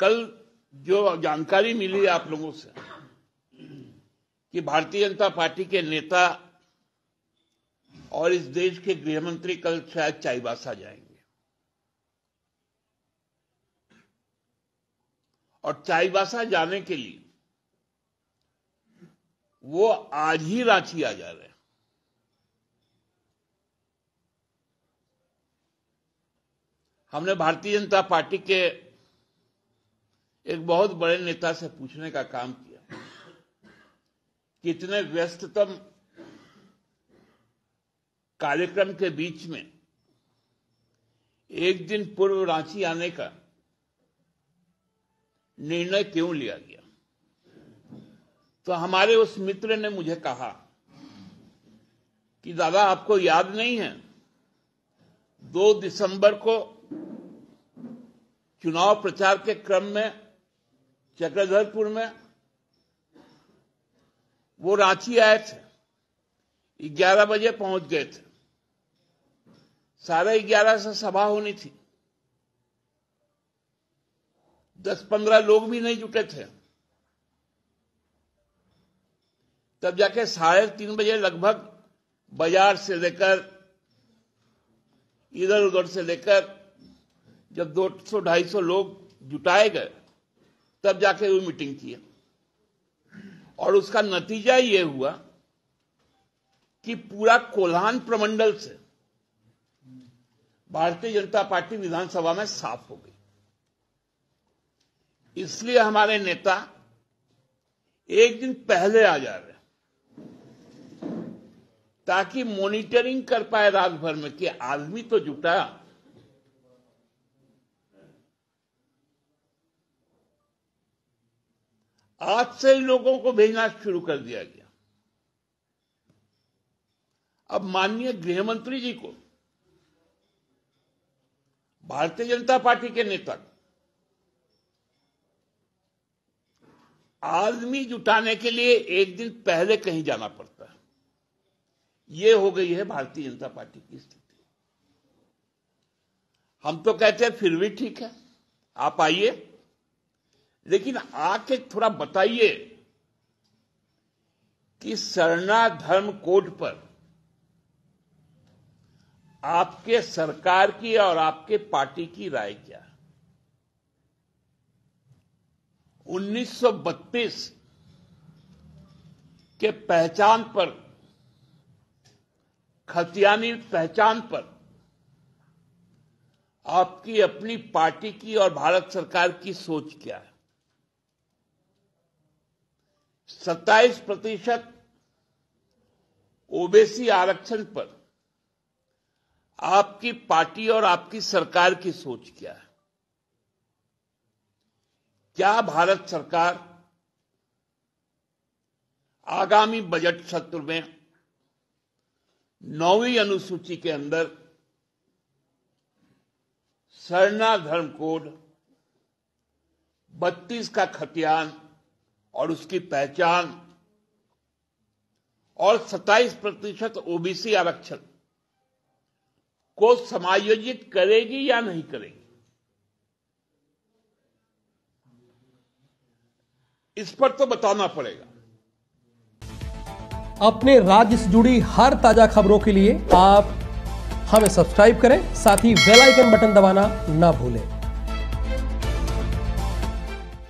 कल जो जानकारी मिली आप लोगों से कि भारतीय जनता पार्टी के नेता और इस देश के गृहमंत्री कल शायद चाईबासा जाएंगे और चाईबासा जाने के लिए वो आज ही रांची आ जा रहे हैं हमने भारतीय जनता पार्टी के एक बहुत बड़े नेता से पूछने का काम किया कि इतने व्यस्ततम कार्यक्रम के बीच में एक दिन पूर्व रांची आने का निर्णय क्यों लिया गया तो हमारे उस मित्र ने मुझे कहा कि दादा आपको याद नहीं है दो दिसंबर को चुनाव प्रचार के क्रम में चक्रधरपुर में वो रांची आए थे ग्यारह बजे पहुंच गए थे साढ़े ग्यारह से सभा होनी थी दस पंद्रह लोग भी नहीं जुटे थे तब जाके साढ़े तीन बजे लगभग बाजार से लेकर इधर उधर से लेकर जब दो सौ ढाई सौ लोग जुटाए गए तब जाके वो मीटिंग किया और उसका नतीजा ये हुआ कि पूरा कोल्हान प्रमंडल से भारतीय जनता पार्टी विधानसभा में साफ हो गई इसलिए हमारे नेता एक दिन पहले आ जा रहे ताकि मॉनिटरिंग कर पाए रात भर में कि आदमी तो जुटा आज से लोगों को भेजना शुरू कर दिया गया अब माननीय गृहमंत्री जी को भारतीय जनता पार्टी के नेता आदमी जुटाने के लिए एक दिन पहले कहीं जाना पड़ता है यह हो गई है भारतीय जनता पार्टी की स्थिति हम तो कहते हैं फिर भी ठीक है आप आइए लेकिन आके थोड़ा बताइए कि सरना धर्म कोड पर आपके सरकार की और आपके पार्टी की राय क्या 1932 के पहचान पर खतियानी पहचान पर आपकी अपनी पार्टी की और भारत सरकार की सोच क्या है सत्ताईस प्रतिशत ओबीसी आरक्षण पर आपकी पार्टी और आपकी सरकार की सोच क्या है क्या भारत सरकार आगामी बजट सत्र में नौवीं अनुसूची के अंदर सरना धर्म कोड बत्तीस का खतियान और उसकी पहचान और 27 प्रतिशत ओबीसी आरक्षण को समायोजित करेगी या नहीं करेगी इस पर तो बताना पड़ेगा अपने राज्य से जुड़ी हर ताजा खबरों के लिए आप हमें सब्सक्राइब करें साथ ही बेल आइकन बटन दबाना ना भूलें